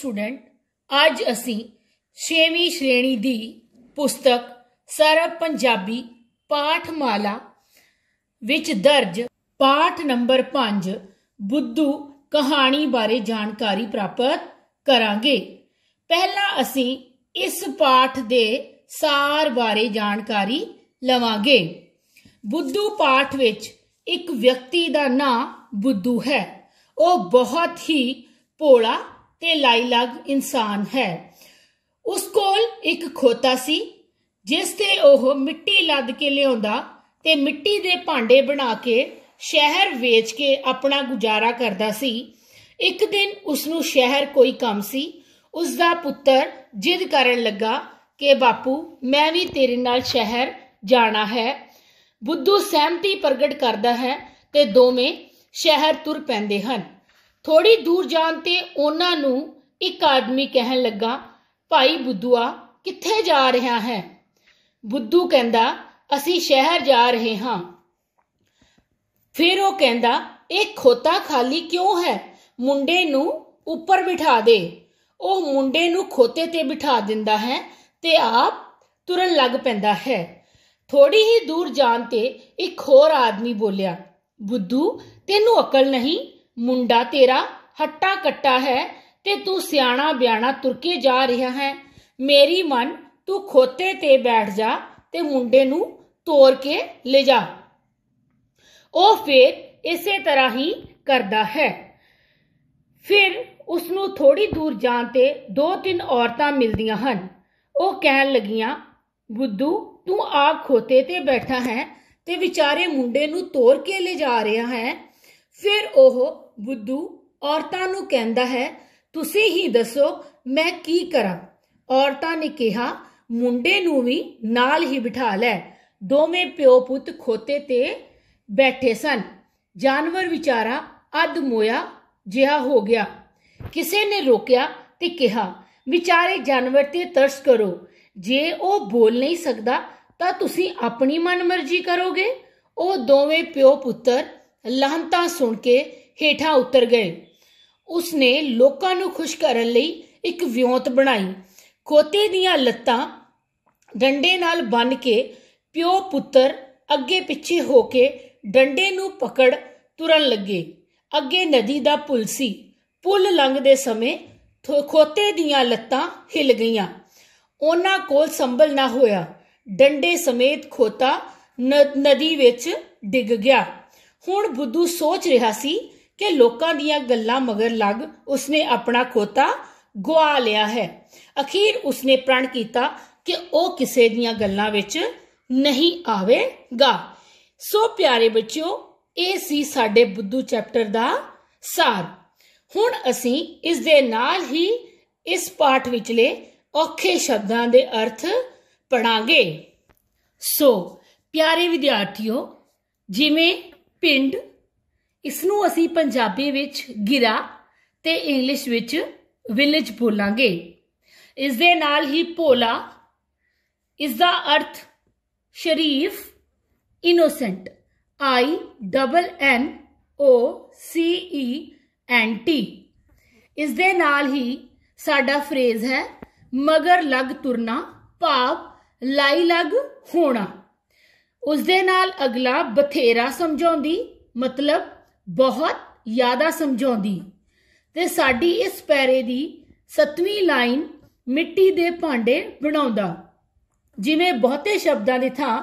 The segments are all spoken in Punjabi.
ਸਟੂਡੈਂਟ ਅੱਜ ਅਸੀਂ 6ਵੀਂ ਸ਼੍ਰੇਣੀ ਦੀ ਪੁਸਤਕ ਸਰਬ ਪੰਜਾਬੀ ਪਾਠਮਾਲਾ ਵਿੱਚ ਦਰਜ ਪਾਠ ਨੰਬਰ 5 ਬੁੱਧੂ ਕਹਾਣੀ ਬਾਰੇ ਜਾਣਕਾਰੀ ਪ੍ਰਾਪਤ ਕਰਾਂਗੇ ਪਹਿਲਾਂ ਅਸੀਂ ਇਸ ਪਾਠ ਦੇ ਸਾਰ ਬਾਰੇ ਜਾਣਕਾਰੀ ਲਵਾਂਗੇ ਬੁੱਧੂ ਪਾਠ ਵਿੱਚ ਇੱਕ ਵਿਅਕਤੀ ਦਾ ਨਾਂ ਬੁੱਧੂ ਹੈ ਉਹ ਬਹੁਤ ਹੀ ਪੋਲਾ ਤੇ ਲਗ ਇਨਸਾਨ ਹੈ ਉਸ ਕੋਲ ਇੱਕ ਖੋਤਾ ਸੀ ਜਿਸ ਤੇ ਉਹ ਮਿੱਟੀ ਲੱਦ ਕੇ ਲਿਆਉਂਦਾ ਤੇ ਮਿੱਟੀ ਦੇ ਭਾਂਡੇ ਬਣਾ ਕੇ ਸ਼ਹਿਰ ਵੇਚ ਕੇ ਆਪਣਾ ਗੁਜ਼ਾਰਾ ਕਰਦਾ ਸੀ ਇੱਕ ਦਿਨ ਉਸ ਨੂੰ ਸ਼ਹਿਰ ਕੋਈ ਕੰਮ ਸੀ ਉਸ ਦਾ ਪੁੱਤਰ ਜਿੱਦ ਕਰਨ ਲੱਗਾ ਕਿ ਬਾਪੂ ਮੈਂ ਵੀ ਤੇਰੇ ਨਾਲ ਸ਼ਹਿਰ ਜਾਣਾ ਹੈ ਬੁੱਧੂ ਸਹਿਮਤੀ ਪ੍ਰਗਟ ਕਰਦਾ ਹੈ ਤੇ ਦੋਵੇਂ ਸ਼ਹਿਰ ਤੁਰ ਪੈਂਦੇ ਹਨ ਥੋੜੀ ਦੂਰ ਜਾਣ ਤੇ ਉਹਨਾਂ ਨੂੰ ਇੱਕ ਆਦਮੀ ਕਹਿਣ ਲੱਗਾ ਭਾਈ ਬੁੱਧੂਆ ਕਿੱਥੇ ਜਾ ਰਿਹਾ ਹੈ ਬੁੱਧੂ ਕਹਿੰਦਾ ਅਸੀਂ ਸ਼ਹਿਰ ਜਾ ਰਹੇ ਹਾਂ ਫਿਰ ਉਹ ਕਹਿੰਦਾ ਇਹ ਖੋਤਾ ਖਾਲੀ ਕਿਉਂ ਹੈ ਮੁੰਡੇ ਨੂੰ ਉੱਪਰ ਬਿਠਾ ਦੇ ਉਹ ਮੁੰਡੇ ਨੂੰ ਖੋਤੇ ਤੇ ਬਿਠਾ ਦਿੰਦਾ ਹੈ ਤੇ ਆਪ ਤੁਰਨ ਲੱਗ ਪੈਂਦਾ ਹੈ ਥੋੜੀ ਹੀ ਦੂਰ ਜਾਣ ਤੇ ਇੱਕ ਹੋਰ ਆਦਮੀ ਬੋਲਿਆ ਬੁੱਧੂ ਤੈਨੂੰ ਅਕਲ ਨਹੀਂ ਮੁੰਡਾ ਤੇਰਾ ਹੱਟਾ ਕੱਟਾ ਹੈ ਤੇ ਤੂੰ ਸਿਆਣਾ ਬਿਆਣਾ ਤੁਰਕੇ ਜਾ ਰਿਹਾ ਹੈ ਮੇਰੀ ਮਨ ਤੂੰ ਖੋਤੇ ਤੇ ਬੈਠ ਜਾ ਤੇ ਮੁੰਡੇ ਨੂੰ ਤੋੜ ਕੇ ਲੈ ਜਾ ਉਹ ਫੇਰ ਇਸੇ ਤਰ੍ਹਾਂ ਹੀ ਕਰਦਾ ਹੈ ਫਿਰ ਉਸ ਨੂੰ ਥੋੜੀ ਦੂਰ ਜਾਣ ਤੇ ਦੋ ਤਿੰਨ ਔਰਤਾਂ ਮਿਲਦੀਆਂ ਹਨ ਉਹ ਕਹਿਣ ਲੱਗੀਆਂ ਬੁੱਧੂ ਤੂੰ ਆਪ ਖੋਤੇ ਤੇ ਬੈਠਾ ਹੈ ਤੇ ਵਿਚਾਰੇ ਮੁੰਡੇ ਨੂੰ ਤੋੜ ਕੇ ਲੈ ਜਾ ਰਿਹਾ ਹੈ ਫਿਰ ਉਹ ਬੁੱਧੂ ਔਰਤਾਂ ਨੂੰ ਕਹਿੰਦਾ ਹੈ ਤੁਸੀਂ ਹੀ ਦੱਸੋ ਮੈਂ ਕੀ ਕਰਾਂ ਔਰਤਾਂ ਨੇ ਕਿਹਾ ਮੁੰਡੇ ਨੂੰ ਵੀ ਨਾਲ ਹੀ ਬਿਠਾ ਲੈ ਦੋਵੇਂ ਪਿਓ ਪੁੱਤ ਖੋਤੇ ਤੇ ਬੈਠੇ ਸਨ ਜਾਨਵਰ ਵਿਚਾਰਾ ਅਧ ਮੋਇਆ ਜਿਹਾ ਹੋ ਗਿਆ ਕਿਸੇ ਨੇ ਰੋਕਿਆ ਤੇ ਕਿਹਾ ਵਿਚਾਰੇ ਜਾਨਵਰ ਤੇ ਤਰਸ ਕਰੋ ਜੇ ਉਹ ਬੋਲ ਨਹੀਂ ਸਕਦਾ ਤਾਂ ਤੁਸੀਂ ਆਪਣੀ ਮਨਮਰਜ਼ੀ ਕਰੋਗੇ ਉਹ ਦੋਵੇਂ ਪਿਓ ਪੁੱਤਰ ਲਹੰਤਾ ਸੁਣ ਕੇ ਹੇਠਾਂ ਉਤਰ ਗਏ ਉਸਨੇ ਲੋਕਾਂ ਨੂੰ ਖੁਸ਼ ਕਰਨ ਲਈ ਇੱਕ ਵਿਉਂਤ ਬਣਾਈ ਕੋਤੇ ਦੀਆਂ ਲੱਤਾਂ ਡੰਡੇ ਨਾਲ ਬੰਨ ਕੇ ਪਿਓ ਪੁੱਤਰ ਅੱਗੇ ਪਿੱਛੇ ਹੋ ਕੇ ਡੰਡੇ ਨੂੰ ਪਕੜ ਤੁਰਨ ਲੱਗੇ ਅੱਗੇ ਨਦੀ ਦਾ ਪੁਲ ਸੀ ਪੁਲ ਲੰਘਦੇ ਸਮੇਂ ਖੋਤੇ ਦੀਆਂ ਲੱਤਾਂ ਹਿਲ ਗਈਆਂ ਉਹਨਾਂ ਕੋਲ ਸੰਭਲ ਨਾ ਹੋਇਆ ਡੰਡੇ ਸਮੇਤ ਖੋਤਾ ਨਦੀ ਵਿੱਚ ਡਿੱਗ ਗਿਆ ਹੁਣ ਬੁੱਧੂ ਸੋਚ ਰਿਹਾ ਸੀ ਕਿ ਲੋਕਾਂ ਦੀਆਂ ਗੱਲਾਂ ਮਗਰ ਲੱਗ ਉਸਨੇ ਆਪਣਾ ਖੋਤਾ ਗਵਾ ਲਿਆ ਹੈ ਅਖੀਰ ਉਸਨੇ ਪ੍ਰਣ ਕੀਤਾ ਕਿ ਉਹ ਕਿਸੇ ਦੀਆਂ ਗੱਲਾਂ ਵਿੱਚ ਨਹੀਂ ਆਵੇਗਾ ਸੋ ਪਿਆਰੇ ਬੱਚਿਓ ਇਹ ਸੀ ਸਾਡੇ ਬੁੱਧੂ ਚੈਪਟਰ ਦਾ ਸਾਰ ਹੁਣ ਅਸੀਂ ਇਸ ਦੇ ਨਾਲ ਹੀ ਇਸ ਪਾਠ ਵਿੱਚਲੇ ਔਖੇ ਸ਼ਬਦਾਂ ਦੇ ਅਰਥ ਪੜਾਂਗੇ ਸੋ ਪਿਆਰੇ ਵਿਦਿਆਰਥੀਓ ਜਿਵੇਂ ਪਿੰਡ ਇਸ ਨੂੰ ਅਸੀਂ ਪੰਜਾਬੀ ਵਿੱਚ ਗਿਰਾ ਤੇ ਇੰਗਲਿਸ਼ ਵਿੱਚ ਵਿਲੇਜ ਬੋਲਾਂਗੇ ਇਸ ਦੇ ਨਾਲ ਹੀ ਭੋਲਾ ਇਸ ਦਾ ਅਰਥ ਸ਼ਰੀਫ innocent I double N O C E N T ਇਸ ਦੇ ਨਾਲ ਹੀ ਸਾਡਾ ਫਰੇਜ਼ ਹੈ ਮਗਰ ਲੱਗ ਤੁਰਨਾ ਭਾਵ ਲਾਈ ਲੱਗ ਹੋਣਾ ਉਸ ਦੇ ਨਾਲ ਅਗਲਾ ਬਥੇਰਾ ਸਮਝਾਉਂਦੀ ਮਤਲਬ ਬਹੁਤ ਜ਼ਿਆਦਾ ਸਮਝਾਉਂਦੀ ਤੇ ਸਾਡੀ ਇਸ ਪੈਰੇ ਦੀ 7ਵੀਂ ਲਾਈਨ ਮਿੱਟੀ ਦੇ ਭਾਂਡੇ ਬਣਾਉਂਦਾ ਜਿਵੇਂ ਬਹੁਤੇ ਸ਼ਬਦਾਂ ਦੀ ਥਾਂ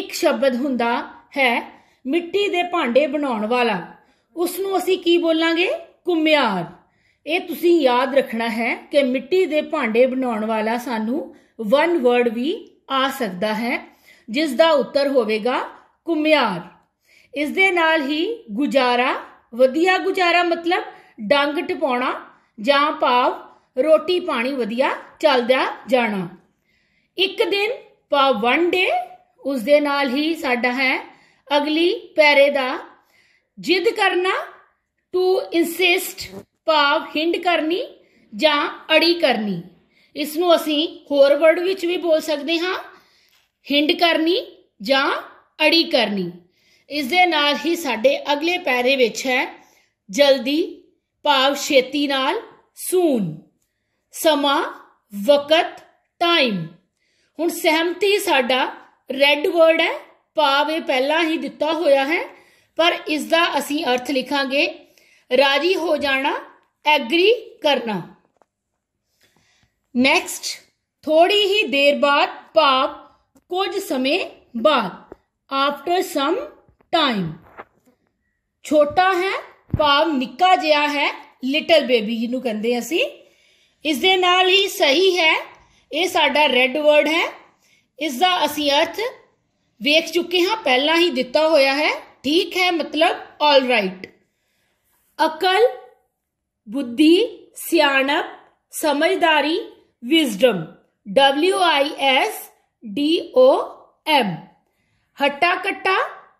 ਇੱਕ ਸ਼ਬਦ ਹੁੰਦਾ ਹੈ ਮਿੱਟੀ ਦੇ ਭਾਂਡੇ ਬਣਾਉਣ ਵਾਲਾ ਉਸ ਨੂੰ ਅਸੀਂ ਕੀ ਬੋਲਾਂਗੇ ਕੁਮਿਆਰ ਇਹ ਤੁਸੀਂ ਯਾਦ ਰੱਖਣਾ ਹੈ ਕਿ ਮਿੱਟੀ ਦੇ ਭਾਂਡੇ ਬਣਾਉਣ ਵਾਲਾ ਸਾਨੂੰ ਵਨ ਵਰਡ ਵੀ ਆ ਸਕਦਾ ਹੈ ਜਿਸ ਦਾ ਉੱਤਰ ਹੋਵੇਗਾ ਕੁਮਿਆਰ ਇਸ ਦੇ ਨਾਲ ਹੀ ਗੁਜਾਰਾ ਵਧੀਆ ਗੁਜਾਰਾ ਮਤਲਬ ਡੰਗ ਟਪਾਉਣਾ ਜਾਂ ਭਾਵ ਰੋਟੀ ਪਾਣੀ ਵਧੀਆ ਚੱਲਦਾ ਜਾਣਾ ਇੱਕ ਦਿਨ ਪਾ ਵਨ ਡੇ ਉਸ ਦੇ ਨਾਲ ਹੀ ਸਾਡਾ ਹੈ ਅਗਲੀ ਪੈਰੇ ਦਾ ਜਿੱਦ ਕਰਨਾ ਟੂ ਇਨਸਿਸਟ ਪਾਵ ਹਿੰਡ ਕਰਨੀ ਜਾਂ ਅੜੀ ਕਰਨੀ ਇਸ ਨੂੰ ਅਸੀਂ ਹੋਰ ਵਰਡ ਵਿੱਚ ਵੀ ਬੋਲ ਸਕਦੇ ਹਾਂ ਹਿੰਡ ਕਰਨੀ ਜਾਂ ਅੜੀ ਕਰਨੀ ਇਸ ਦੇ ਨਾਲ ਹੀ ਸਾਡੇ ਅਗਲੇ ਪੈਰੇ ਵਿੱਚ ਹੈ ਜਲਦੀ ਭਾਵ ਛੇਤੀ ਨਾਲ ਸੂਨ ਸਮਾਂ ਵਕਤ ਟਾਈਮ ਹੁਣ ਸਹਿਮਤੀ ਸਾਡਾ ਰੈੱਡ ਵਰਡ ਹੈ ਭਾਵ ਇਹ ਪਹਿਲਾਂ ਹੀ ਦਿੱਤਾ ਹੋਇਆ ਹੈ ਪਰ ਇਸ ਦਾ ਅਸੀਂ ਅਰਥ ਲਿਖਾਂਗੇ ਰਾਜੀ ਹੋ ਜਾਣਾ ਐਗਰੀ ਕਰਨਾ ਨੈਕਸਟ ਥੋੜੀ ਹੀ ਦੇਰ ਬਾਅਦ ਭਾਵ कुछ समय बाद आफ्टर सम टाइम छोटा है भाव निका जहा है लिटल बेबी जिन्हू कहते इस दे नाल ही सही है ये साडा रेड वर्ड है इसका असी अर्थ वेख चुके हाँ पहला ही दिता होया है ठीक है मतलब ऑल राइट अकल बुद्धि सियाणप समझदारी wisdom W I S D O M ਹੱਟਾ ਕੱਟਾ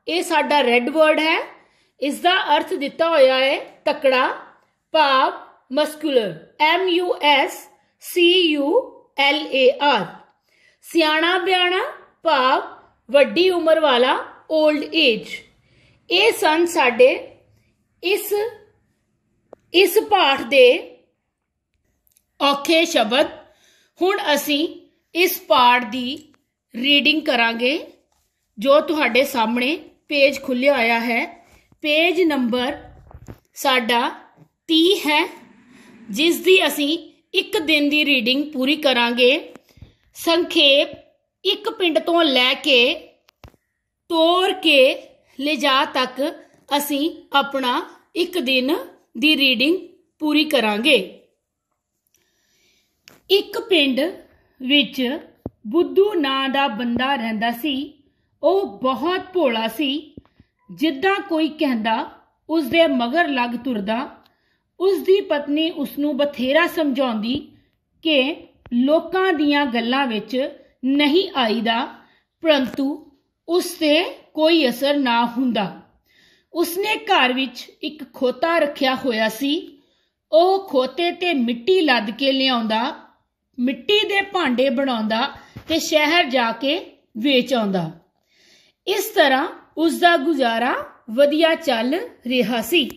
ਇਹ ਸਾਡਾ ਰੈੱਡ ਵਰਡ ਹੈ ਇਸ ਦਾ ਅਰਥ ਦਿੱਤਾ ਹੋਇਆ ਹੈ ਤਕੜਾ ਭਾਵ muscular M U S C U L A R ਸਿਆਣਾ ਬਿਆਣਾ ਭਾਵ ਵੱਡੀ ਉਮਰ ਵਾਲਾ 올ਡ ਏਜ ਇਹ ਸਨ ਸਾਡੇ ਇਸ ਇਸ ਪਾਠ ਦੇ ਔਖੇ ਸ਼ਬਦ ਹੁਣ ਅਸੀਂ ਇਸ ਪਾਠ ਦੀ ਰੀਡਿੰਗ ਕਰਾਂਗੇ ਜੋ ਤੁਹਾਡੇ ਸਾਹਮਣੇ ਪੇਜ ਖੁੱਲਿਆ ਆਇਆ ਹੈ ਪੇਜ ਨੰਬਰ ਸਾਡਾ 30 ਹੈ ਜਿਸ ਦੀ ਅਸੀਂ ਇੱਕ ਦਿਨ ਦੀ ਰੀਡਿੰਗ ਪੂਰੀ ਕਰਾਂਗੇ ਸੰਖੇਪ ਇੱਕ ਪਿੰਡ ਤੋਂ ਲੈ ਕੇ ਤੋਰ ਕੇ ਲਿਜਾ ਤੱਕ ਅਸੀਂ ਆਪਣਾ ਇੱਕ ਦਿਨ ਦੀ ਰੀਡਿੰਗ ਪੂਰੀ ਕਰਾਂਗੇ ਇੱਕ ਪਿੰਡ ਵਿੱਚ ਬੁੱਧੂ ਨਾਂ ਦਾ ਬੰਦਾ ਰਹਿੰਦਾ ਸੀ ਉਹ ਬਹੁਤ ਭੋਲਾ ਸੀ ਜਿੱਦਾਂ ਕੋਈ ਕਹਿੰਦਾ ਉਸ ਦੇ ਮਗਰ ਲੱਗ ਤੁਰਦਾ ਉਸ ਦੀ ਪਤਨੀ ਉਸ ਨੂੰ ਬਥੇਰਾ ਸਮਝਾਉਂਦੀ ਕਿ ਲੋਕਾਂ ਦੀਆਂ ਗੱਲਾਂ ਵਿੱਚ ਨਹੀਂ ਆਈਦਾ ਪਰੰਤੂ ਉਸ ਤੇ ਕੋਈ ਅਸਰ ਨਾ ਹੁੰਦਾ ਉਸਨੇ ਘਰ ਵਿੱਚ ਇੱਕ ਖੋਤਾ ਰੱਖਿਆ ਹੋਇਆ ਸੀ ਉਹ ਖੋਤੇ ਤੇ ਮਿੱਟੀ ਲੱਦ ਕੇ ਲਿਆਉਂਦਾ ਮਿੱਟੀ ਦੇ ਭਾਂਡੇ ਬਣਾਉਂਦਾ ਤੇ ਸ਼ਹਿਰ ਜਾ ਕੇ ਵੇਚ ਆਉਂਦਾ ਇਸ ਤਰ੍ਹਾਂ ਉਸ ਦਾ ਗੁਜ਼ਾਰਾ ਵਧੀਆ ਚੱਲ ਰਿਹਾ ਸੀ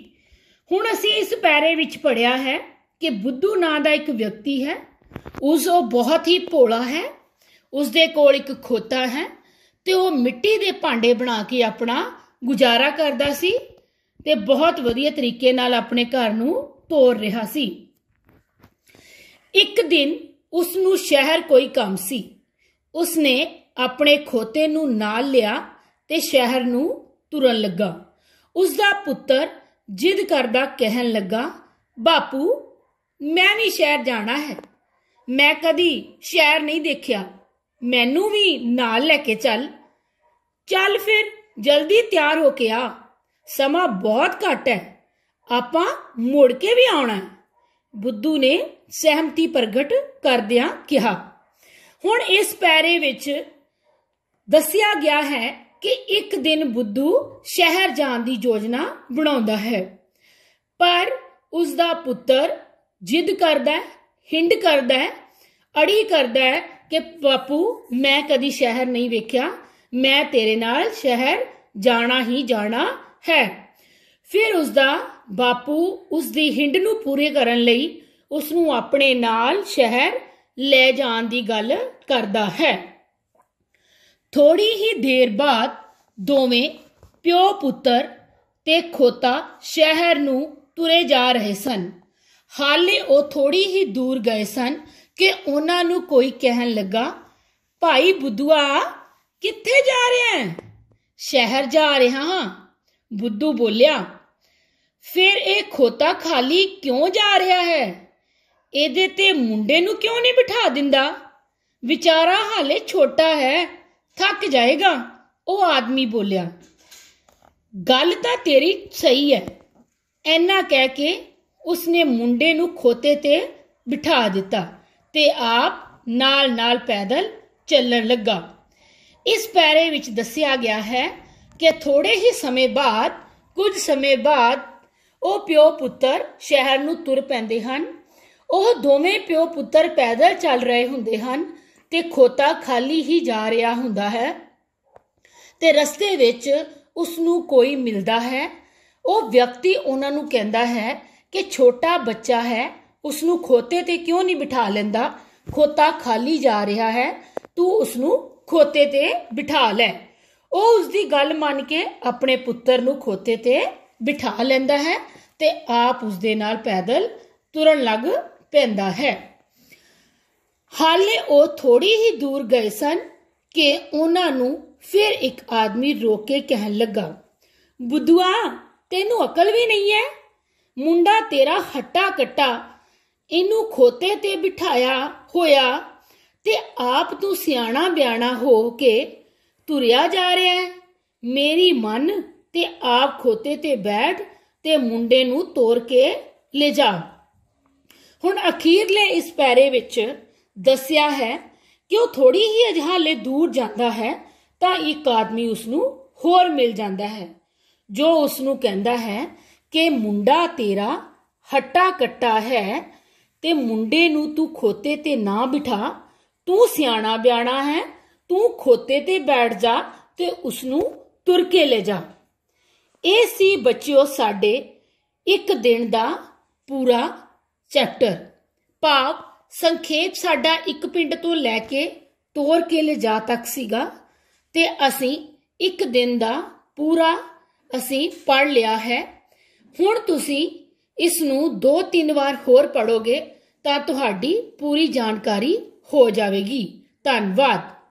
ਹੁਣ ਅਸੀਂ ਇਸ ਪੈਰੇ ਵਿੱਚ ਪੜਿਆ ਹੈ ਕਿ ਬੁੱਧੂ ਨਾਂ ਦਾ ਇੱਕ ਵਿਅਕਤੀ ਹੈ ਉਸ ਉਹ ਬਹੁਤ ਹੀ ਭੋਲਾ ਹੈ ਉਸ ਦੇ ਕੋਲ ਇੱਕ ਖੋਤਾ ਹੈ ਤੇ ਉਹ ਮਿੱਟੀ ਦੇ ਭਾਂਡੇ ਬਣਾ ਕੇ ਆਪਣਾ ਗੁਜ਼ਾਰਾ ਕਰਦਾ ਸੀ ਤੇ ਬਹੁਤ ਵਧੀਆ ਤਰੀਕੇ ਨਾਲ ਆਪਣੇ ਘਰ ਨੂੰ ਤੋਰ ਰਿਹਾ ਸੀ ਇੱਕ ਦਿਨ ਉਸ ਨੂੰ ਸ਼ਹਿਰ ਕੋਈ ਕੰਮ ਸੀ ਉਸਨੇ ਆਪਣੇ ਖੋਤੇ ਨੂੰ ਨਾਲ ਲਿਆ ਤੇ ਸ਼ਹਿਰ ਨੂੰ ਤੁਰਨ ਲੱਗਾ ਉਸ ਦਾ ਪੁੱਤਰ ਜਿੱਦ ਕਰਦਾ ਕਹਿਣ ਲੱਗਾ ਬਾਪੂ ਮੈਂ ਵੀ ਸ਼ਹਿਰ ਜਾਣਾ ਹੈ ਮੈਂ ਕਦੀ ਸ਼ਹਿਰ ਨਹੀਂ ਦੇਖਿਆ ਮੈਨੂੰ ਵੀ ਨਾਲ ਲੈ ਕੇ ਚੱਲ ਚੱਲ ਫਿਰ ਜਲਦੀ ਤਿਆਰ ਹੋ ਕੇ ਆ ਸਮਾਂ ਬਹੁਤ ਘੱਟ ਹੈ ਆਪਾਂ ਮੁੜ ਕੇ ਵੀ ਆਉਣਾ ਬੁੱਧੂ ਨੇ ਸਹਿਮਤੀ ਪ੍ਰਗਟ ਕਰਦਿਆਂ ਕਿਹਾ ਹੁਣ ਇਸ ਪੈਰੇ ਵਿੱਚ ਦੱਸਿਆ ਗਿਆ ਹੈ ਕਿ ਇੱਕ ਦਿਨ ਬੁੱਧੂ ਸ਼ਹਿਰ ਜਾਣ ਦੀ ਯੋਜਨਾ ਬਣਾਉਂਦਾ ਹੈ ਪਰ ਉਸ ਦਾ ਪੁੱਤਰ ਜਿੱਦ ਕਰਦਾ ਹੈ ਹਿੰਡ ਕਰਦਾ ਹੈ ਅੜੀ ਕਰਦਾ ਹੈ ਕਿ ਬਾਪੂ ਮੈਂ ਕਦੀ ਸ਼ਹਿਰ ਨਹੀਂ ਵੇਖਿਆ ਮੈਂ ਤੇਰੇ ਨਾਲ ਸ਼ਹਿਰ ਜਾਣਾ ਹੀ ਜਾਣਾ ਹੈ ਫਿਰ ਉਸ ਦਾ ਬਾਪੂ ਉਸ ਦੀ ਹਿੰਡ ਨੂੰ ਪੂਰੇ ਕਰਨ ਲਈ ਉਸ ਨੂੰ ਆਪਣੇ ਨਾਲ ਸ਼ਹਿਰ ਲੈ ਜਾਣ ਦੀ ਗੱਲ ਕਰਦਾ ਹੈ ਥੋੜੀ ਹੀ ਦੇਰ ਬਾਅਦ ਦੋਵੇਂ ਪਿਓ ਪੁੱਤਰ ਤੇ ਖੋਤਾ ਸ਼ਹਿਰ ਨੂੰ ਤੁਰੇ ਜਾ ਰਹੇ ਸਨ ਹਾਲੇ ਉਹ ਥੋੜੀ ਹੀ ਦੂਰ ਗਏ ਸਨ ਕਿ ਉਹਨਾਂ ਨੂੰ ਕੋਈ ਕਹਿਣ ਲੱਗਾ ਭਾਈ ਬੁੱਧੂਆ ਕਿੱਥੇ ਜਾ ਰਿਹਾ ਹੈ ਸ਼ਹਿਰ ਜਾ ਰਿਹਾ ਹਾਂ ਬੁੱਧੂ ਬੋਲਿਆ ਫਿਰ ਇਹ ਖੋਤਾ ਖਾਲੀ ਕਿਉਂ ਜਾ ਰਿਹਾ ਹੈ ਇਹਦੇ ਤੇ ਮੁੰਡੇ ਨੂੰ ਕਿਉਂ ਨਹੀਂ ਬਿਠਾ ਦਿੰਦਾ ਵਿਚਾਰਾ ਹਾਲੇ ਛੋਟਾ ਹੈ ਥੱਕ ਜਾਏਗਾ ਉਹ ਆਦਮੀ ਬੋਲਿਆ ਗੱਲ ਤਾਂ ਤੇਰੀ ਸਹੀ ਹੈ ਐਨਾ ਕਹਿ ਕੇ ਉਸਨੇ ਮੁੰਡੇ ਨੂੰ ਖੋਤੇ ਤੇ ਬਿਠਾ ਦਿੱਤਾ ਤੇ ਆਪ ਨਾਲ-ਨਾਲ ਪੈਦਲ ਚੱਲਣ ਲੱਗਾ ਇਸ ਪੈਰੇ ਵਿੱਚ ਦੱਸਿਆ ਗਿਆ ਹੈ ਕਿ ਥੋੜੇ ਹੀ ਸਮੇਂ ਬਾਅਦ ਕੁਝ ਸਮੇਂ ਬਾਅਦ ਉਹ ਪਿਓ ਪੁੱਤਰ ਸ਼ਹਿਰ ਨੂੰ ਤੁਰ ਪੈਂਦੇ ਹਨ ਉਹ ਦੋਵੇਂ ਪਿਓ ਪੁੱਤਰ ਪੈਦਲ ਚੱਲ ਰਹੇ ਹੁੰਦੇ ਹਨ ਤੇ ਖੋਤਾ ਖਾਲੀ ਹੀ ਜਾ ਰਿਹਾ ਹੁੰਦਾ ਹੈ ਤੇ ਰਸਤੇ ਵਿੱਚ ਉਸ ਨੂੰ ਕੋਈ ਮਿਲਦਾ ਹੈ ਉਹ ਵਿਅਕਤੀ ਉਹਨਾਂ ਨੂੰ ਕਹਿੰਦਾ ਹੈ ਕਿ ਛੋਟਾ ਬੱਚਾ ਹੈ ਉਸ ਨੂੰ ਖੋਤੇ ਤੇ ਕਿਉਂ ਨਹੀਂ ਬਿਠਾ ਲੈਂਦਾ ਖੋਤਾ ਖਾਲੀ ਜਾ ਰਿਹਾ ਹੈ ਤੂੰ ਉਸ ਨੂੰ ਖੋਤੇ ਤੇ ਬਿਠਾ ਲੈ ਉਹ ਉਸ ਦੀ ਗੱਲ ਮੰਨ ਕੇ ਆਪਣੇ ਪੁੱਤਰ ਨੂੰ ਖੋਤੇ ਤੇ ਬਿਠਾ ਲੈਂਦਾ ਹੈ ਤੇ ਆਪ ਉਸ ਦੇ ਨਾਲ ਪੈਦਲ ਤੁਰਨ ਲੱਗ ਪੈਂਦਾ ਹੈ ਹਾਲੇ ਉਹ ਥੋੜੀ ਹੀ ਦੂਰ ਗਏ ਸਨ ਕਿ ਉਹਨਾਂ ਨੂੰ ਫਿਰ ਇੱਕ ਆਦਮੀ ਰੋਕ ਕੇ ਕਹਿਣ ਲੱਗਾ ਬੁੱਧੂਆ ਤੈਨੂੰ ਅਕਲ ਵੀ ਨਹੀਂ ਹੈ ਮੁੰਡਾ ਤੇਰਾ ਹੱਟਾ ਕੱਟਾ ਇਹਨੂੰ ਖੋਤੇ ਤੇ ਬਿਠਾਇਆ ਹੋਇਆ ਤੇ ਆਪ ਤੂੰ ਸਿਆਣਾ ਬਿਆਣਾ ਹੋ ਕੇ ਤੁਰਿਆ ਜਾ ਰਿਹਾ ਹੈ ਮੇਰੀ ਮਨ ਤੇ ਆਪ ਖੋਤੇ ਤੇ ਬੈਠ ਤੇ ਮੁੰਡੇ ਨੂੰ ਤੋੜ ਕੇ ਲੈ ਜਾ ਹੁਣ ਅਖੀਰਲੇ ਇਸ ਪੈਰੇ ਵਿੱਚ ਦੱਸਿਆ ਹੈ ਕਿ ਉਹ ਥੋੜੀ ਹੀ ਅਜਹਾਲੇ ਦੂਰ ਜਾਂਦਾ ਹੈ ਤਾਂ ਇੱਕ ਆਦਮੀ ਉਸ ਨੂੰ ਹੋਰ ਮਿਲ ਜਾਂਦਾ ਹੈ ਜੋ ਉਸ ਨੂੰ ਕਹਿੰਦਾ ਹੈ ਕਿ ਮੁੰਡਾ ਤੇਰਾ ਹੱਟਾ ਕੱਟਾ ਹੈ ਤੇ ਮੁੰਡੇ ਨੂੰ ਤੂੰ ਖੋਤੇ ਤੇ ਨਾ ਬਿਠਾ ਤੂੰ ਸਿਆਣਾ ਬਿਆਣਾ ਹੈ ਤੂੰ ਖੋਤੇ ਤੇ ਬੈਠ ਜਾ ਤੇ ਉਸ ਨੂੰ ਤੁਰ ਕੇ ਲੈ ਜਾ ਇਹ ਸੀ ਬੱਚਿਓ ਸਾਡੇ ਇੱਕ ਦਿਨ ਦਾ ਪੂਰਾ ਚੈਪਟਰ ਭਾਵ ਸੰਖੇਪ ਸਾਡਾ ਇੱਕ ਪਿੰਡ ਤੋਂ ਲੈ ਕੇ ਤੋਰ ਕੇ ਜਾ ਤੱਕ ਸੀਗਾ ਤੇ ਅਸੀਂ ਇੱਕ ਦਿਨ ਦਾ ਪੂਰਾ ਅਸੀਂ ਪੜ ਲਿਆ ਹੈ ਹੁਣ ਤੁਸੀਂ ਇਸ ਨੂੰ ਦੋ ਤਿੰਨ ਵਾਰ ਹੋਰ ਪੜੋਗੇ ਤਾਂ ਤੁਹਾਡੀ ਪੂਰੀ ਜਾਣਕਾਰੀ ਹੋ ਜਾਵੇਗੀ ਧੰਨਵਾਦ